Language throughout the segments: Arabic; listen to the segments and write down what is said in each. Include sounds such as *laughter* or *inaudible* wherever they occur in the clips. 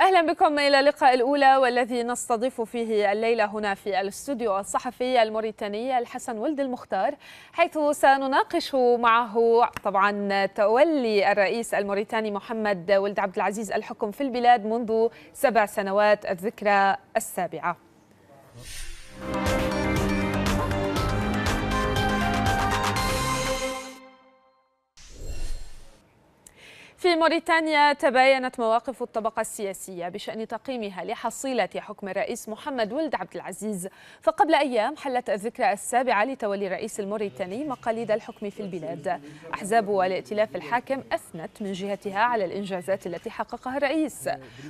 أهلا بكم إلى اللقاء الأولى والذي نستضيف فيه الليلة هنا في الاستوديو الصحفي الموريتاني الحسن ولد المختار حيث سنناقش معه طبعا تولي الرئيس الموريتاني محمد ولد عبد العزيز الحكم في البلاد منذ سبع سنوات الذكرى السابعة. في موريتانيا تباينت مواقف الطبقة السياسية بشأن تقييمها لحصيلة حكم الرئيس محمد ولد عبد العزيز فقبل أيام حلت الذكرى السابعة لتولي الرئيس الموريتاني مقاليد الحكم في البلاد أحزاب والائتلاف الحاكم أثنت من جهتها على الإنجازات التي حققها الرئيس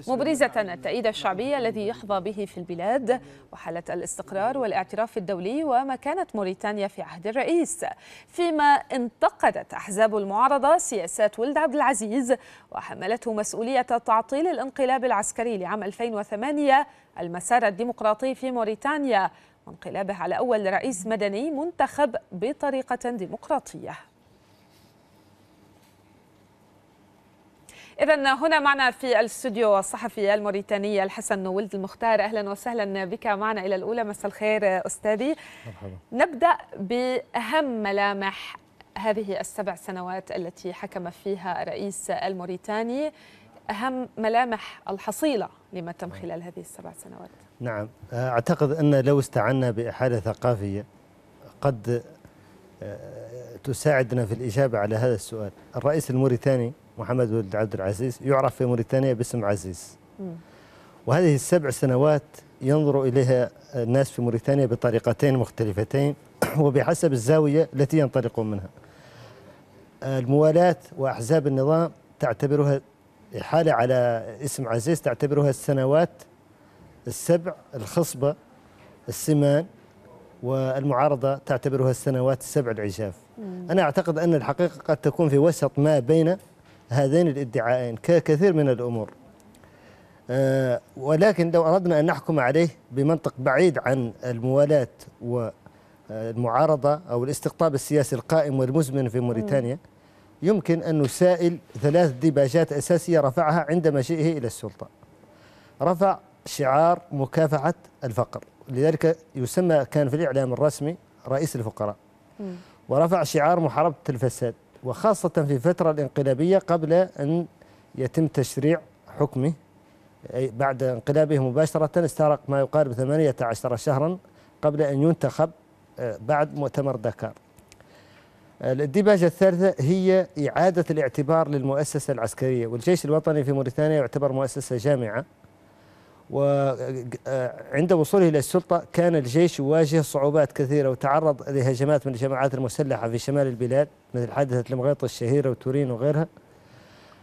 مبرزة التأييد الشعبي الذي يحظى به في البلاد وحالة الاستقرار والاعتراف الدولي ومكانة موريتانيا في عهد الرئيس فيما انتقدت أحزاب المعارضة سياسات ولد عبد العزيز العزيز وحملته مسؤولية تعطيل الانقلاب العسكري لعام 2008 المسار الديمقراطي في موريتانيا وانقلابه على أول رئيس مدني منتخب بطريقة ديمقراطية إذا هنا معنا في الاستوديو الصحفي الموريتاني الحسن ولد المختار أهلا وسهلا بك معنا إلى الأولى مساء الخير أستاذي مرحبا. نبدأ بأهم ملامح هذه السبع سنوات التي حكم فيها الرئيس الموريتاني أهم ملامح الحصيلة لما تم نعم. خلال هذه السبع سنوات نعم أعتقد أن لو استعنا بإحالة ثقافية قد آه، تساعدنا في الإجابة على هذا السؤال الرئيس الموريتاني محمد ولد عبد العزيز يعرف في موريتانيا باسم عزيز وهذه السبع سنوات ينظر إليها الناس في موريتانيا بطريقتين مختلفتين *clears throat* وبحسب الزاوية التي ينطلقون منها الموالاة وأحزاب النظام تعتبرها حالة على اسم عزيز تعتبرها السنوات السبع الخصبة السمان والمعارضة تعتبرها السنوات السبع العجاف مم. أنا أعتقد أن الحقيقة قد تكون في وسط ما بين هذين الادعائين ككثير من الأمور أه ولكن لو أردنا أن نحكم عليه بمنطق بعيد عن الموالاة والمعارضة أو الاستقطاب السياسي القائم والمزمن في موريتانيا مم. يمكن أن نسائل ثلاث ديباجات أساسية رفعها عند مجيئه إلى السلطة رفع شعار مكافحة الفقر لذلك يسمى كان في الإعلام الرسمي رئيس الفقراء ورفع شعار محاربة الفساد وخاصة في الفترة الانقلابية قبل أن يتم تشريع حكمه أي بعد انقلابه مباشرة استغرق ما يقارب 18 شهرا قبل أن ينتخب آه، بعد مؤتمر دكار الديباجة الثالثة هي إعادة الاعتبار للمؤسسة العسكرية والجيش الوطني في موريتانيا يعتبر مؤسسة جامعة وعند آه، وصوله إلى السلطة كان الجيش يواجه صعوبات كثيرة وتعرض لهجمات من الجماعات المسلحة في شمال البلاد مثل حادثة المغيط الشهيرة وتورين وغيرها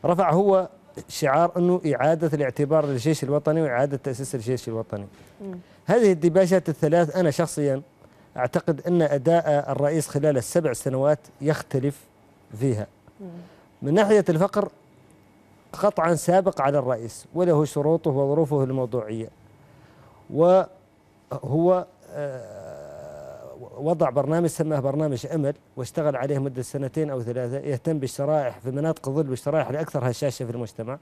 رفع هو شعار أنه إعادة الاعتبار للجيش الوطني وإعادة تأسيس الجيش الوطني م. هذه الديباجات الثلاث أنا شخصياً أعتقد أن أداء الرئيس خلال السبع سنوات يختلف فيها من ناحية الفقر قطعا سابق على الرئيس وله شروطه وظروفه الموضوعية وهو آه، وضع برنامج سماه برنامج أمل واشتغل عليه مدة سنتين أو ثلاثة يهتم بالشرائح في مناطق الظل والشرائح الأكثر هشاشة في المجتمع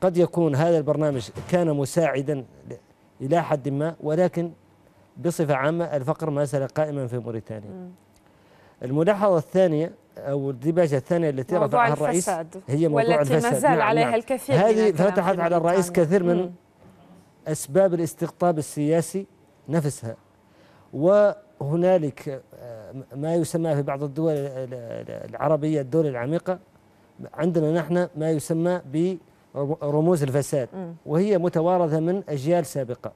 قد يكون هذا البرنامج كان مساعدا إلى حد ما ولكن بصفة عامة الفقر ما زال قائما في موريتانيا الملاحظة الثانية أو الدباجة الثانية التي رفعها الرئيس هي موضوع والتي الفساد ما زال نعم عليها نعم. الكثير هذه فتحت على الرئيس كثير من أسباب الاستقطاب السياسي نفسها وهنالك آه، ما يسمى في بعض الدول العربية الدول العميقة عندنا نحن ما يسمى برموز الفساد وهي متوارثة من أجيال سابقة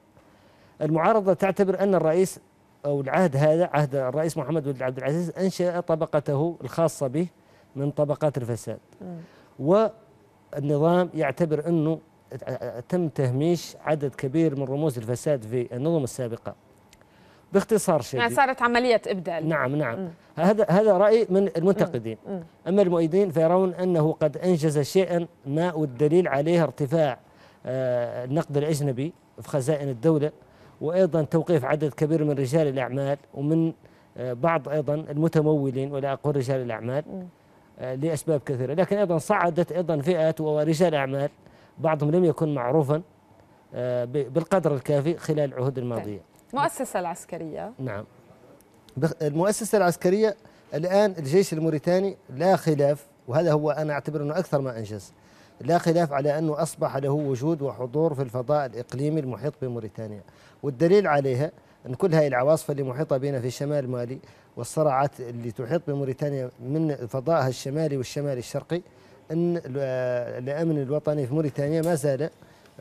المعارضة تعتبر أن الرئيس أو العهد هذا عهد الرئيس محمد ولد عبد العزيز أنشأ طبقته الخاصة به من طبقات الفساد والنظام يعتبر أنه تم تهميش عدد كبير من رموز الفساد في النظم السابقة باختصار شديد يعني صارت عملية إبدال نعم نعم م. هذا هذا رأي من المنتقدين م. م. أما المؤيدين فيرون أنه قد أنجز شيئا ما والدليل عليه ارتفاع آه، النقد الأجنبي في خزائن الدولة وأيضا توقيف عدد كبير من رجال الأعمال ومن آه، بعض أيضا المتمولين ولا أقول رجال الأعمال آه، لأسباب كثيرة لكن أيضا صعدت أيضا فئات ورجال أعمال بعضهم لم يكن معروفا آه، بالقدر الكافي خلال العهود طيب. الماضية المؤسسة العسكرية نعم المؤسسة العسكرية الآن الجيش الموريتاني لا خلاف وهذا هو أنا أعتبر أنه أكثر ما أنجز لا خلاف على أنه أصبح له وجود وحضور في الفضاء الإقليمي المحيط بموريتانيا والدليل عليها أن كل هذه العواصف اللي محيطة بنا في شمال مالي والصراعات اللي تحيط بموريتانيا من فضائها الشمالي والشمال الشرقي أن الأمن الوطني في موريتانيا ما زال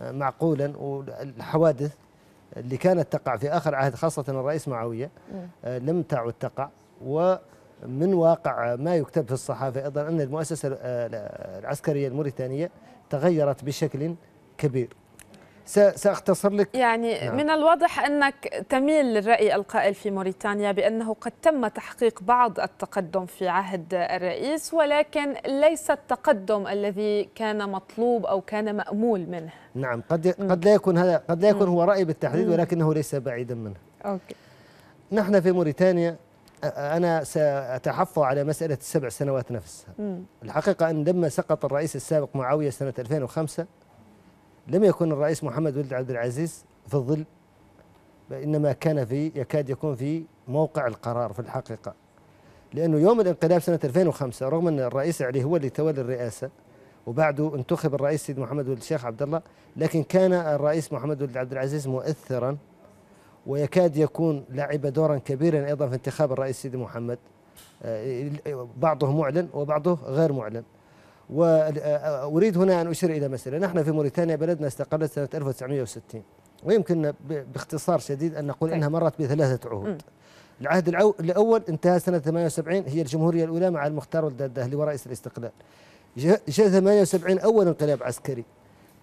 معقولا والحوادث اللي كانت تقع في آخر عهد خاصة الرئيس معاوية آه، لم تعد تقع و من واقع ما يكتب في الصحافة أيضا أن المؤسسة العسكرية الموريتانية تغيرت بشكل كبير سأختصر لك يعني نعم. من الواضح أنك تميل للرأي القائل في موريتانيا بأنه قد تم تحقيق بعض التقدم في عهد الرئيس ولكن ليس التقدم الذي كان مطلوب أو كان مأمول منه نعم قد قد لا يكون هذا قد لا يكون هو رأي بالتحديد ولكنه ليس بعيدا منه أوكي. نحن في موريتانيا أنا سأتحفظ على مسألة السبع سنوات نفسها مم. الحقيقة أن لما سقط الرئيس السابق معاوية سنة 2005 لم يكن الرئيس محمد ولد عبد العزيز في الظل إنما كان في يكاد يكون في موقع القرار في الحقيقة لأنه يوم الانقلاب سنة 2005 رغم أن الرئيس علي هو اللي تولى الرئاسة وبعده انتخب الرئيس سيد محمد ولد الشيخ عبد الله لكن كان الرئيس محمد ولد عبد العزيز مؤثرا ويكاد يكون لعب دورا كبيرا أيضا في انتخاب الرئيس سيدي محمد آه، بعضه معلن وبعضه غير معلن وأريد آه، هنا أن أشير إلى مسألة نحن في موريتانيا بلدنا استقلت سنة 1960 ويمكن باختصار شديد أن نقول أنها مرت بثلاثة عهود العهد الأول انتهى سنة 78 هي الجمهورية الأولى مع المختار ولد الدهلي ورئيس الاستقلال جاء 78 أول انقلاب عسكري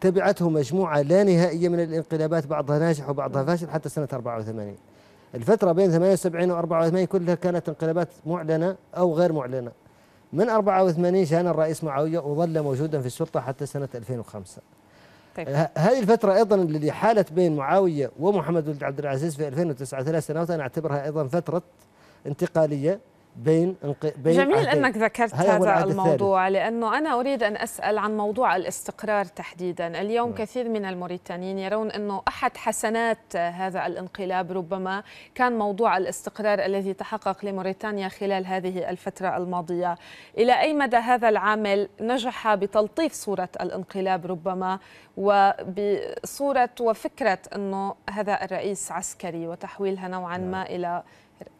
تبعته مجموعة لا نهائية من الانقلابات بعضها ناجح وبعضها فاشل حتى سنة 84 الفترة بين 78 و 84 كلها كانت انقلابات معلنة أو غير معلنة من 84 كان الرئيس معاوية وظل موجودا في السلطة حتى سنة 2005 طيب. هذه الفترة أيضا اللي حالت بين معاوية ومحمد ولد عبد العزيز في 2009 ثلاث سنوات أنا أعتبرها أيضا فترة انتقالية بين بين جميل عهدين. انك ذكرت هذا الموضوع الثالث. لانه انا اريد ان اسال عن موضوع الاستقرار تحديدا، اليوم م. نعم. كثير من الموريتانيين يرون انه احد حسنات هذا الانقلاب ربما كان موضوع الاستقرار الذي تحقق لموريتانيا خلال هذه الفتره الماضيه، الى اي مدى هذا العامل نجح بتلطيف صوره الانقلاب ربما وبصوره وفكره انه هذا الرئيس عسكري وتحويلها نوعا م. نعم. ما الى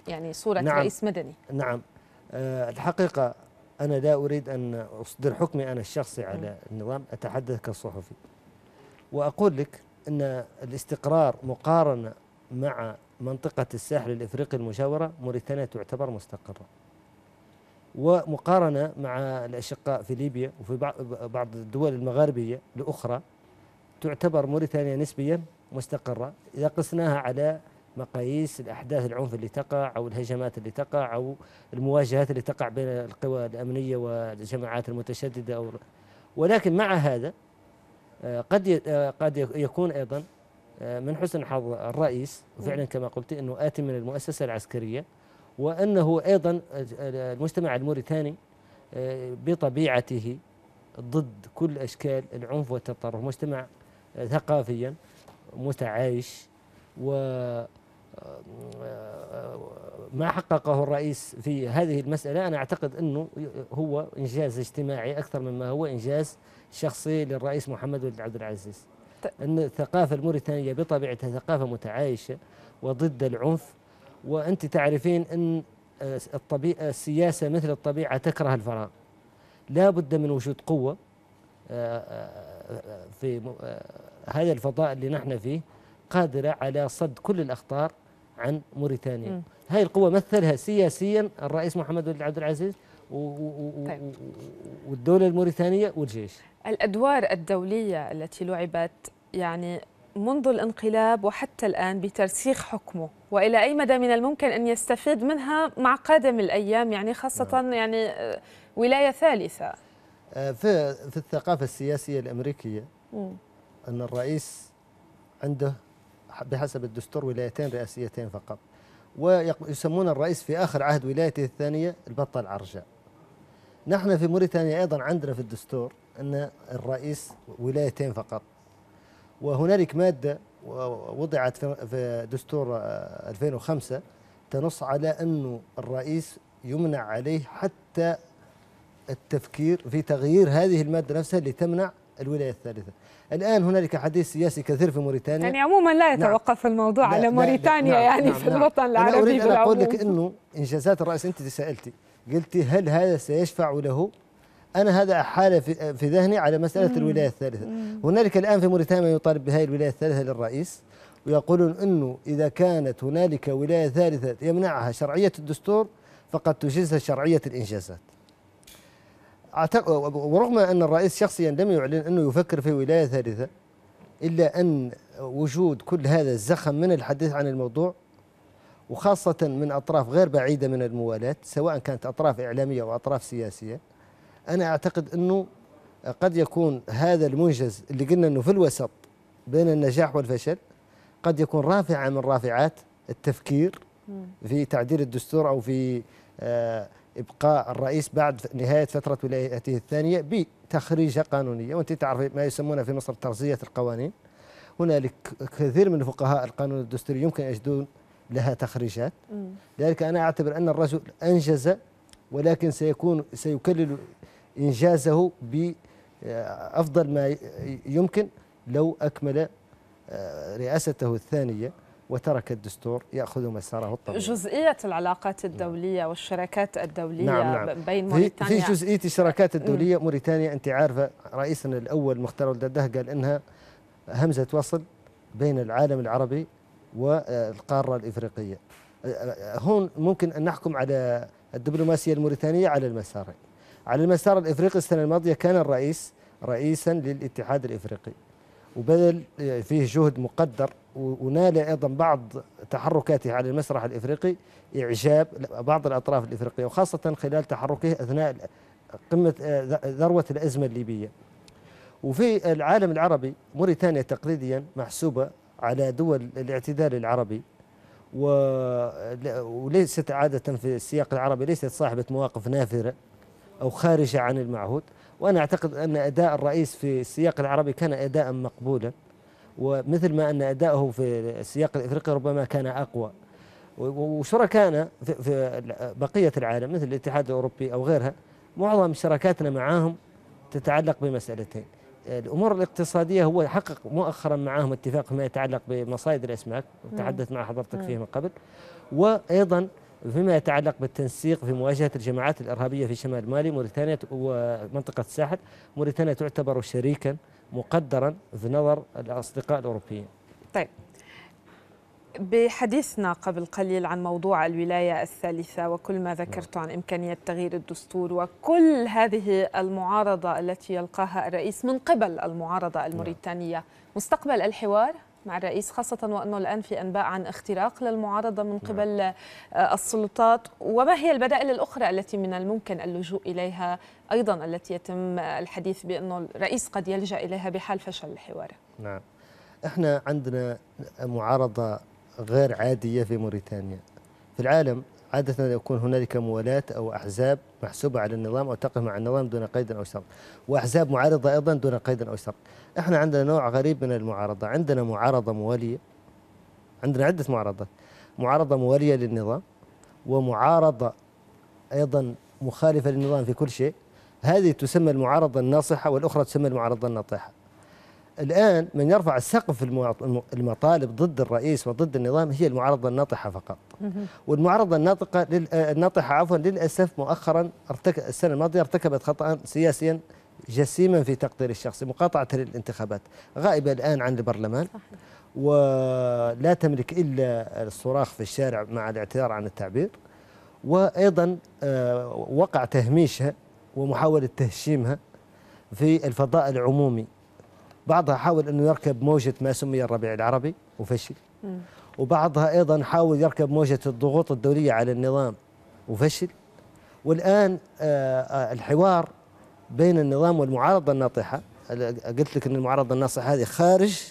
يعني صورة نعم رئيس مدني نعم آه، الحقيقة أنا لا أريد أن أصدر حكمي أنا الشخصي على النظام أتحدث كصحفي وأقول لك أن الاستقرار مقارنة مع منطقة الساحل الإفريقي المجاورة موريتانيا تعتبر مستقرة ومقارنة مع الأشقاء في ليبيا وفي بعض الدول المغاربية الأخرى تعتبر موريتانيا نسبيا مستقرة إذا قسناها على مقاييس الأحداث العنف اللي تقع أو الهجمات اللي تقع أو المواجهات اللي تقع بين القوى الأمنية والجماعات المتشددة أو ولكن مع هذا آه، قد آه، قد يكون أيضا آه، من حسن حظ الرئيس فعلا كما قلت أنه آتي من المؤسسة العسكرية وأنه أيضا المجتمع الموريتاني بطبيعته ضد كل أشكال العنف والتطرف مجتمع ثقافيا متعايش و ما حققه الرئيس في هذه المسألة أنا أعتقد أنه هو إنجاز اجتماعي أكثر مما هو إنجاز شخصي للرئيس محمد ولد عبد العزيز أن الثقافة الموريتانية بطبيعتها ثقافة متعايشة وضد العنف وأنت تعرفين أن الطبيعة السياسة مثل الطبيعة تكره الفراغ لا بد من وجود قوة آه، آه، آه، في هذا الفضاء اللي نحن فيه قادرة على صد كل الأخطار عن موريتانيا هاي القوة مثلها سياسيا الرئيس محمد بن عبد العزيز طيب. والدولة الموريتانية والجيش الأدوار الدولية التي لعبت يعني منذ الانقلاب وحتى الآن بترسيخ حكمه وإلى أي مدى من الممكن أن يستفيد منها مع قادم الأيام يعني خاصة نعم. يعني آه، ولاية ثالثة آه، في في الثقافة السياسية الأمريكية م. أن الرئيس عنده بحسب الدستور ولايتين رئاسيتين فقط ويسمون الرئيس في آخر عهد ولايته الثانية البطل عرجاء نحن في موريتانيا أيضا عندنا في الدستور أن الرئيس ولايتين فقط وهنالك مادة وضعت في دستور 2005 تنص على أنه الرئيس يمنع عليه حتى التفكير في تغيير هذه المادة نفسها لتمنع الولاية الثالثة الآن هنالك حديث سياسي كثير في موريتانيا يعني عموما لا نعم. يتوقف نعم. الموضوع على موريتانيا لا يعني نعم. في نعم. الوطن العربي أنا أريد أن أقول لك أنه إنجازات الرئيس أنت سألتي قلتي هل هذا سيشفع له انا هذا حالة في, في ذهني على مساله مم. الولايه الثالثه هنالك الان في موريتانيا من يطالب بهذه الولايه الثالثه للرئيس ويقولون انه اذا كانت هنالك ولايه ثالثه يمنعها شرعيه الدستور فقد تجزها شرعيه الانجازات ورغم أن الرئيس شخصيا لم يعلن أنه يفكر في ولاية ثالثة إلا أن وجود كل هذا الزخم من الحديث عن الموضوع وخاصة من أطراف غير بعيدة من الموالاة سواء كانت أطراف إعلامية أو أطراف سياسية أنا أعتقد أنه قد يكون هذا المنجز اللي قلنا أنه في الوسط بين النجاح والفشل قد يكون رافعة من رافعات التفكير في تعديل الدستور أو في آه إبقاء الرئيس بعد نهاية فترة ولايته الثانية بتخريجة قانونية وأنت تعرف ما يسمونه في مصر ترزية القوانين هنالك كثير من فقهاء القانون الدستوري يمكن يجدون لها تخريجات لذلك أنا أعتبر أن الرجل أنجز ولكن سيكون سيكلل إنجازه بأفضل ما يمكن لو أكمل آه، رئاسته الثانية وترك الدستور ياخذ مساره الطبيعي. جزئيه العلاقات الدوليه والشراكات الدوليه نعم نعم. بين موريتانيا في جزئيه الشراكات الدوليه موريتانيا انت عارفه رئيسنا الاول مختار الدده قال انها همزه وصل بين العالم العربي والقاره الافريقيه. هون ممكن ان نحكم على الدبلوماسيه الموريتانيه على المسارين. على المسار الافريقي السنه الماضيه كان الرئيس رئيسا للاتحاد الافريقي. وبذل آه، فيه جهد مقدر ونال ايضا بعض تحركاته على المسرح الافريقي اعجاب بعض الاطراف الافريقيه وخاصه خلال تحركه اثناء قمه آه، ذروه الازمه الليبيه. وفي العالم العربي موريتانيا تقليديا محسوبه على دول الاعتدال العربي وليست عاده في السياق العربي ليست صاحبه مواقف نافره او خارجه عن المعهود وأنا أعتقد أن أداء الرئيس في السياق العربي كان أداء مقبولا ومثل ما أن أداءه في السياق الإفريقي ربما كان أقوى وشركائنا في بقية العالم مثل الاتحاد الأوروبي أو غيرها معظم شراكاتنا معاهم تتعلق بمسألتين الامور الاقتصاديه هو حقق مؤخرا معهم اتفاق فيما يتعلق بمصايد الاسماك وتحدث مع حضرتك فيه من قبل وايضا فيما يتعلق بالتنسيق في مواجهة الجماعات الإرهابية في شمال مالي موريتانيا ومنطقة الساحل موريتانيا تعتبر شريكا مقدرا في نظر الأصدقاء الأوروبيين طيب بحديثنا قبل قليل عن موضوع الولاية الثالثة وكل ما ذكرت نعم. عن إمكانية تغيير الدستور وكل هذه المعارضة التي يلقاها الرئيس من قبل المعارضة نعم. الموريتانية مستقبل الحوار مع الرئيس خاصة وأنه الآن في أنباء عن اختراق للمعارضة من نعم. قبل آه، السلطات وما هي البدائل الأخرى التي من الممكن اللجوء إليها أيضا التي يتم الحديث بأنه الرئيس قد يلجأ إليها بحال فشل الحوار نعم احنا عندنا معارضة غير عادية في موريتانيا في العالم عادة يكون هنالك موالاة أو أحزاب محسوبة على النظام أو تقف مع النظام دون قيد أو شرط وأحزاب معارضة أيضا دون قيد أو شرط احنا عندنا نوع غريب من المعارضة عندنا معارضة موالية عندنا عدة معارضات معارضة موالية للنظام ومعارضة أيضا مخالفة للنظام في كل شيء هذه تسمى المعارضة الناصحة والأخرى تسمى المعارضة الناطحة الآن من يرفع السقف المطالب ضد الرئيس وضد النظام هي المعارضة الناطحة فقط والمعارضة الناطقة آه، الناطحة عفوا للأسف مؤخرا ارتكب السنة الماضية ارتكبت خطأ سياسيا جسيما في تقدير الشخص مقاطعة للانتخابات غائبة الآن عن البرلمان صحيح. ولا تملك إلا الصراخ في الشارع مع الاعتذار عن التعبير وأيضا آه، وقع تهميشها ومحاولة تهشيمها في الفضاء العمومي بعضها حاول أنه يركب موجة ما سمي الربيع العربي وفشل وبعضها أيضا حاول يركب موجة الضغوط الدولية على النظام وفشل والآن آه، آه، الحوار بين النظام والمعارضة الناطحة قلت لك أن المعارضة الناصحة هذه خارج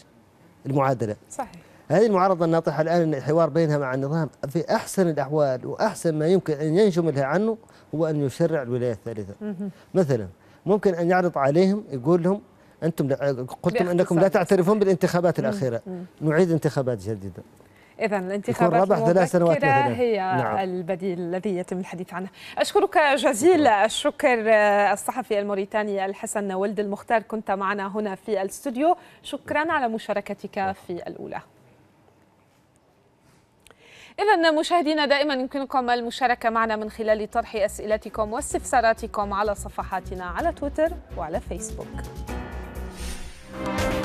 المعادلة صحيح هذه المعارضة الناطحة الآن الحوار بينها مع النظام في أحسن الأحوال وأحسن ما يمكن أن لها عنه هو أن يشرع الولاية الثالثة مثلا ممكن أن يعرض عليهم يقول لهم أنتم قلتم أنكم لا تعترفون بالانتخابات الأخيرة نعيد انتخابات جديدة إذا الانتخابات الاخيره هي نعم. البديل الذي يتم الحديث عنه أشكرك جزيل نعم. الشكر آه، الصحفي الموريتاني الحسن ولد المختار كنت معنا هنا في الاستوديو شكرا على مشاركتك نعم. في الأولى إذا مشاهدينا دائما يمكنكم المشاركة معنا من خلال طرح أسئلتكم واستفساراتكم على صفحاتنا على تويتر وعلى فيسبوك Bye.